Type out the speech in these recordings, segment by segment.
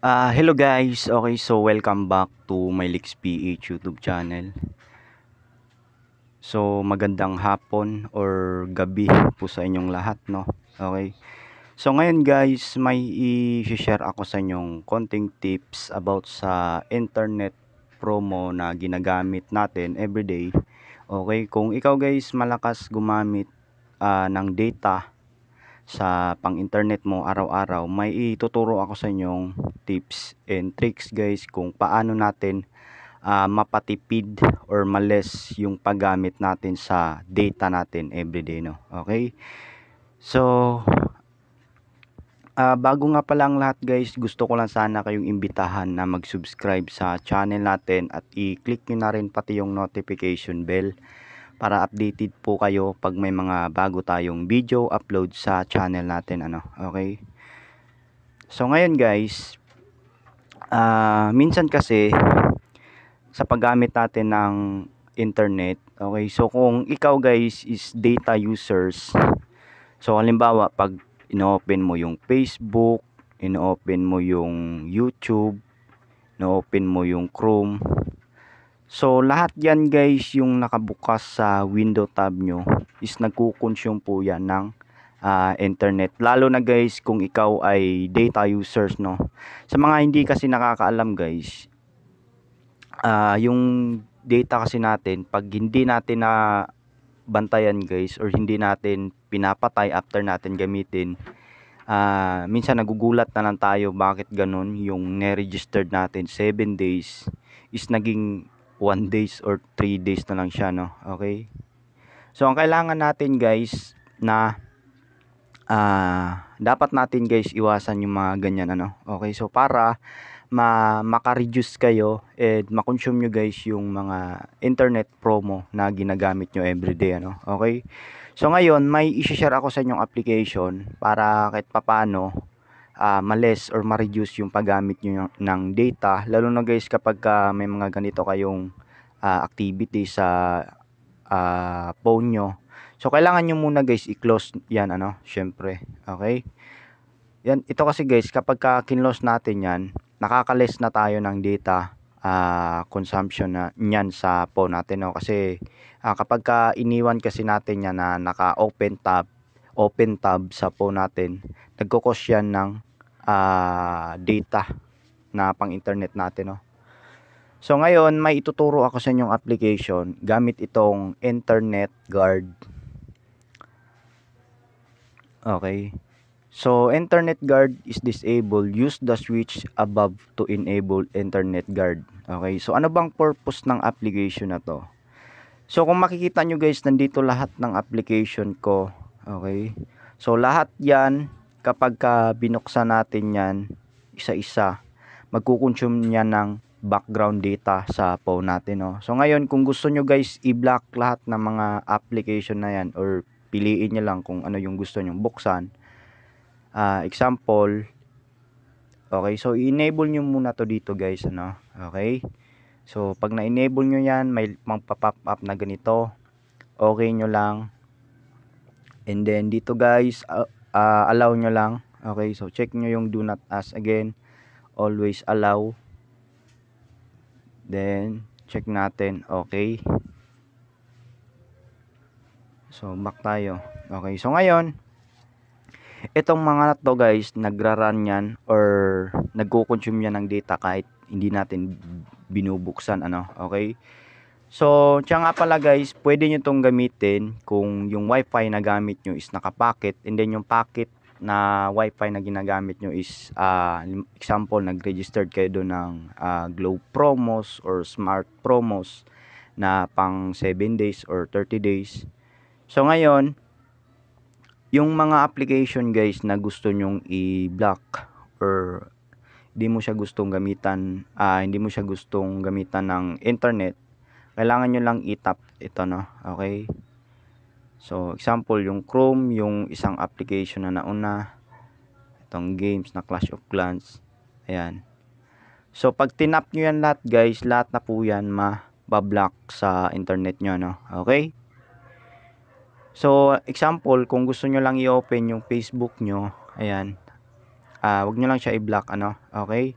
Uh, hello guys, okay so welcome back to my Lix PH YouTube channel So magandang hapon or gabi po sa inyong lahat no Okay So ngayon guys, may i-share ako sa inyong konting tips about sa internet promo na ginagamit natin everyday Okay, kung ikaw guys malakas gumamit uh, ng data sa pang-internet mo araw-araw, may ituturo ako sa inyong tips and tricks guys kung paano natin uh, mapatipid or males yung paggamit natin sa data natin everyday no. Okay? So uh, bago nga pa lang lahat guys, gusto ko lang sana kayong imbitahan na mag-subscribe sa channel natin at i-click niyo na rin pati yung notification bell para updated po kayo pag may mga bago tayong video upload sa channel natin ano okay so ngayon guys uh, minsan kasi sa paggamit natin ng internet okay so kung ikaw guys is data users so halimbawa pag inopen mo yung Facebook inopen mo yung YouTube inopen mo yung Chrome So lahat yan guys yung nakabukas sa window tab nyo is nagkukonsume po yan ng uh, internet. Lalo na guys kung ikaw ay data users no. Sa mga hindi kasi nakakaalam guys, uh, yung data kasi natin pag hindi natin na bantayan guys or hindi natin pinapatay after natin gamitin uh, minsan nagugulat na lang tayo bakit ganun yung neregistered natin 7 days is naging 1 days or 3 days na lang siya, no? Okay? So, ang kailangan natin guys na uh, dapat natin guys iwasan yung mga ganyan, ano? Okay? So, para ma maka-reduce kayo and consume nyo guys yung mga internet promo na ginagamit nyo everyday ano okay so ngayon may i-share ako sa inyong application para kahit papano uh, ma-less or ma-reduce yung paggamit nyo ng data. Lalo na guys kapag uh, may mga ganito kayong uh, activity sa uh, phone nyo. So, kailangan nyo muna guys i-close yan, ano, syempre. Okay? Yan, ito kasi guys, kapag ka kinlose natin yan, nakaka-less na tayo ng data uh, consumption na niyan sa phone natin. No? Kasi uh, kapag ka iniwan kasi natin yan na naka-open tab, open tab sa phone natin, nagkukos yan ng uh, data na pang internet natin no. So ngayon may ituturo ako sa inyong application gamit itong Internet Guard. Okay. So Internet Guard is disabled. Use the switch above to enable Internet Guard. Okay. So ano bang purpose ng application na to? So kung makikita nyo guys, nandito lahat ng application ko. Okay. So lahat yan kapag ka binuksan natin yan isa-isa, magkukonsume niya ng background data sa phone natin. No? So ngayon, kung gusto nyo guys i-block lahat ng mga application na yan or piliin nyo lang kung ano yung gusto nyo buksan. Uh, example, okay, so i-enable nyo muna to dito guys. Ano? Okay, so pag na-enable nyo yan, may pang-pop up na ganito. Okay nyo lang. And then dito guys, uh, uh, allow nyo lang. Okay, so check nyo yung do not ask again. Always allow. Then, check natin. Okay. So, back tayo. Okay, so ngayon, itong mga to guys, nagra-run yan or nagko-consume yan ng data kahit hindi natin binubuksan. Ano, okay. So, tiyan nga pala guys, pwede nyo itong gamitin kung yung wifi na gamit nyo is nakapacket and then yung packet na wifi na ginagamit nyo is uh, example, nag-registered kayo doon ng uh, ah, Glow Promos or Smart Promos na pang 7 days or 30 days. So, ngayon, yung mga application guys na gusto nyong i-block or hindi mo siya gustong gamitan, uh, hindi mo siya gustong gamitan ng internet, kailangan nyo lang itap ito no okay so example yung chrome yung isang application na nauna itong games na clash of clans ayan so pag tinap nyo yan lahat guys lahat na po yan mabablock sa internet nyo no okay so example kung gusto nyo lang i-open yung facebook nyo ayan uh, wag nyo lang siya i-block ano okay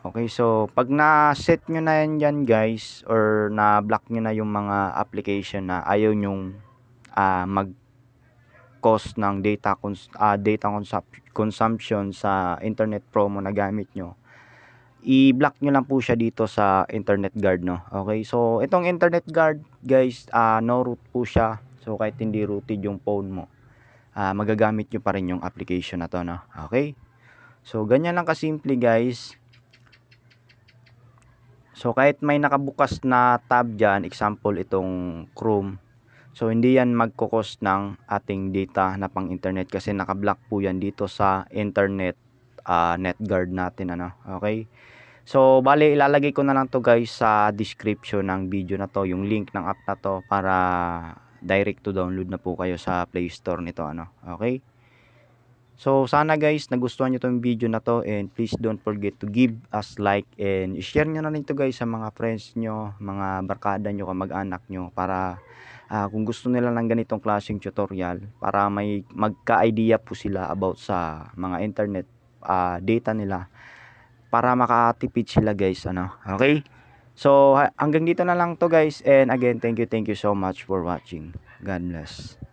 Okay, so pag na-set nyo na yan dyan guys or na-block nyo na yung mga application na ayaw nyong uh, ah, mag-cost ng data, cons uh, data consum- consumption sa internet promo na gamit nyo, i-block nyo lang po siya dito sa internet guard no. Okay, so itong internet guard guys, uh, no root po siya. So kahit hindi rooted yung phone mo, uh, magagamit nyo pa rin yung application na to no. Okay, so ganyan lang kasimple guys So kahit may nakabukas na tab dyan, example itong Chrome, so hindi yan magkukos ng ating data na pang internet kasi nakablock po yan dito sa internet uh, ah, netguard natin. Ano? Okay? So, bali, ilalagay ko na lang to guys sa description ng video na to, yung link ng app na to para direct to download na po kayo sa Play Store nito, ano. Okay? So, sana guys, nagustuhan nyo tong video na to and please don't forget to give us like and share nyo na rin to guys sa mga friends nyo, mga barkada nyo, kamag-anak nyo para uh, kung gusto nila ng ganitong klaseng tutorial para may magka-idea po sila about sa mga internet uh, data nila para makatipid sila guys ano okay so hanggang dito na lang to guys and again thank you thank you so much for watching god bless